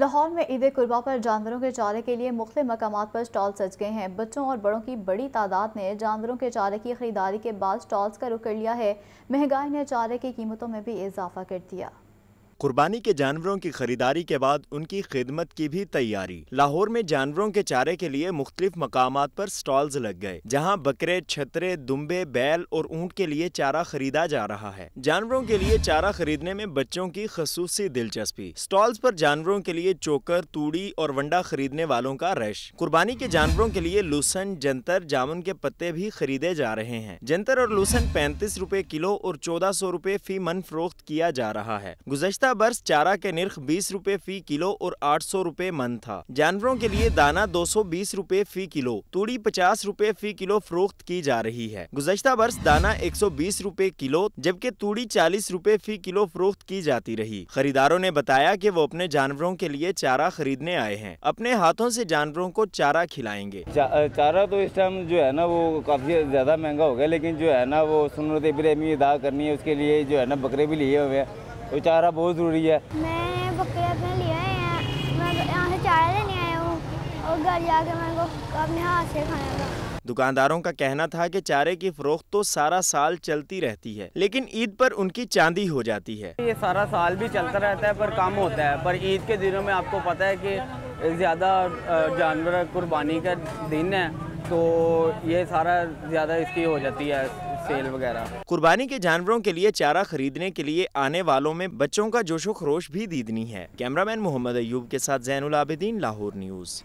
लाहौर में ईद कुर्बा पर जानवरों के चारे के लिए मुख्त मकाम पर स्टॉल सज गए हैं बच्चों और बड़ों की बड़ी तादाद ने जानवरों के चारे की खरीदारी के बाद स्टॉल्स का रुख कर लिया है महंगाई ने चारे की कीमतों में भी इजाफा कर दिया कुर्बानी के जानवरों की खरीदारी के बाद उनकी खिदमत की भी तैयारी लाहौर में जानवरों के चारे के लिए मुख्तलिफ मकाम पर स्टॉल्स लग गए जहाँ बकरे छतरे दुम्बे बैल और ऊँट के लिए चारा खरीदा जा रहा है जानवरों के लिए चारा खरीदने में बच्चों की खसूसी दिलचस्पी स्टॉल्स पर जानवरों के लिए चोकर तूड़ी और वंडा खरीदने वालों का रश कुर्बानी के जानवरों के लिए लूसन जंतर जामुन के पत्ते भी खरीदे जा रहे हैं जंतर और लूसन पैंतीस रूपए किलो और चौदह सौ रूपए फी मन फरोख्त किया जा रहा है गुजश्ता पिछला वर्ष चारा के निर्ख बीस रूपए फी किलो और आठ सौ रूपए मन था जानवरों के लिए दाना दो सौ बीस रूपए फी किलो तूड़ी पचास रूपए फी किलो फरोख्त की जा रही है गुजश्ता वर्ष दाना एक सौ बीस रूपए किलो जबकि तूड़ी चालीस रूपए फी किलो फरोख्त की जाती रही खरीदारों ने बताया की वो अपने जानवरों के लिए चारा खरीदने आए हैं अपने हाथों ऐसी जानवरों को चारा खिलाएंगे चारा तो इस टाइम जो है ना वो काफी ज्यादा महंगा हो गया लेकिन जो है ना वो सुनते इब्राहिमी अदा करनी है उसके लिए जो है ना बकरे भी लिए हुए हैं वो चारा बहुत ज़रूरी है मैं बकरे अपने लिए आए हैं मैं यहाँ से चारा लेने आया हूँ और घर जाके मेरे को अपने हाथ से खाना था दुकानदारों का कहना था कि चारे की फरोख्त तो सारा साल चलती रहती है लेकिन ईद पर उनकी चांदी हो जाती है ये सारा साल भी चलता रहता है पर कम होता है पर ईद के दिनों में आपको पता है कि ज़्यादा जानवर कुर्बानी का दिन है तो ये सारा ज़्यादा इसकी हो जाती है सेल वगैरह कुर्बानी के जानवरों के लिए चारा खरीदने के लिए आने वालों में बच्चों का जोशो खरोश भी दीदनी है कैमरामैन मोहम्मद अयूब के साथ जैन आबिदीन लाहौर न्यूज़